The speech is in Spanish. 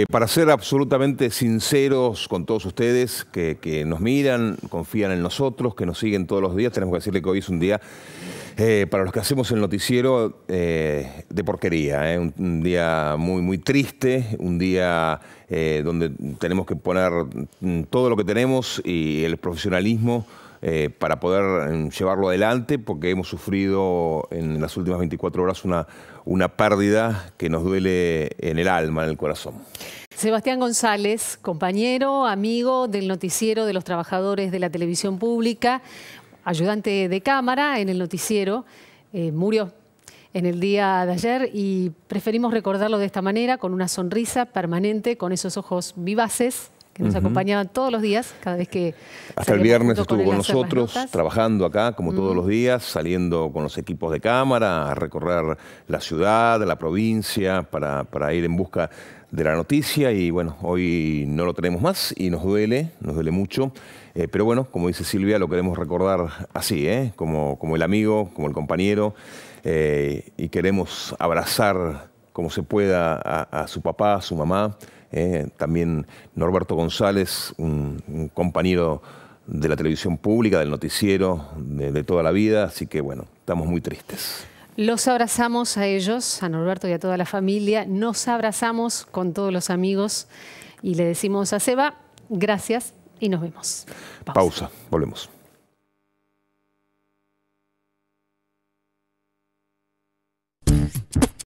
Eh, para ser absolutamente sinceros con todos ustedes que, nos miran, confían en nosotros, que nos siguen todos los días, tenemos que decirle que hoy es un día, eh, para los que hacemos el noticiero, eh, de porquería. Un, un, día muy, muy triste, un día donde tenemos que poner mm, todo lo que tenemos y el profesionalismo eh, para poder em, llevarlo adelante, porque hemos sufrido en las últimas 24 horas una, pérdida que nos duele en el alma, en el corazón. Sebastián González, compañero, amigo del noticiero de los trabajadores de la televisión pública, ayudante de cámara en el noticiero, eh, murió en el día de ayer y preferimos recordarlo de esta manera, con una sonrisa permanente, con esos ojos vivaces nos acompañaba todos los días, cada vez que... Hasta el viernes estuvo con, nosotros, trabajando acá, como todos los días, saliendo con los equipos de cámara, a recorrer la ciudad, la provincia, para, ir en busca de la noticia y bueno, hoy no lo tenemos más y nos duele, nos duele mucho, eh, pero bueno, como dice Silvia, lo queremos recordar así, ¿eh? como, como el amigo, como el compañero, eh, y queremos abrazar como se pueda a su papá, a su mamá, eh, también Norberto González, un, compañero de la televisión pública, del noticiero, de, toda la vida, así que bueno, estamos muy tristes. Los abrazamos a ellos, a Norberto y a toda la familia, nos abrazamos con todos los amigos y le decimos a Seba, gracias y nos vemos. Pausa volvemos.